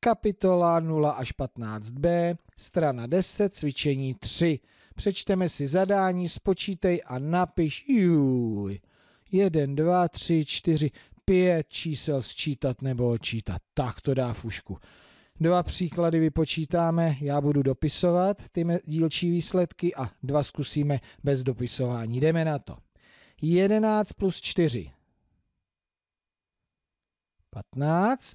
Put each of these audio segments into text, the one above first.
kapitola 0 až 15b, strana 10, cvičení 3. Přečteme si zadání, spočítej a napiš juj. 1, 2, 3, 4, 5 čísel sčítat nebo odčítat. Tak to dá fušku. Dva příklady vypočítáme, já budu dopisovat ty dílčí výsledky a dva zkusíme bez dopisování. Jdeme na to. 11 plus 4. 15.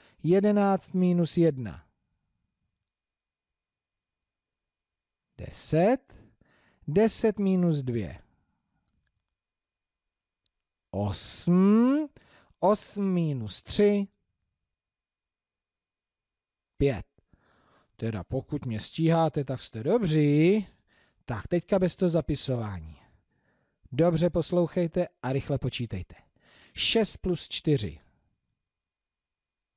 11 minus 1. 10. 10 minus 2. 8. 8 minus 3. 5. Teda pokud mě stíháte, tak jste dobří. Tak teďka bez toho zapisování. Dobře poslouchejte a rychle počítejte. 6 plus 4.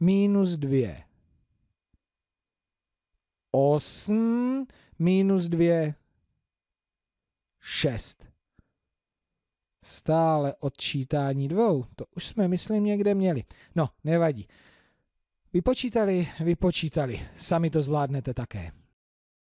minus 2. 8 minus 2, 6. Stále odčítání dvou, to už jsme, myslím, někde měli. No, nevadí. Vypočítali, vypočítali, sami to zvládnete také.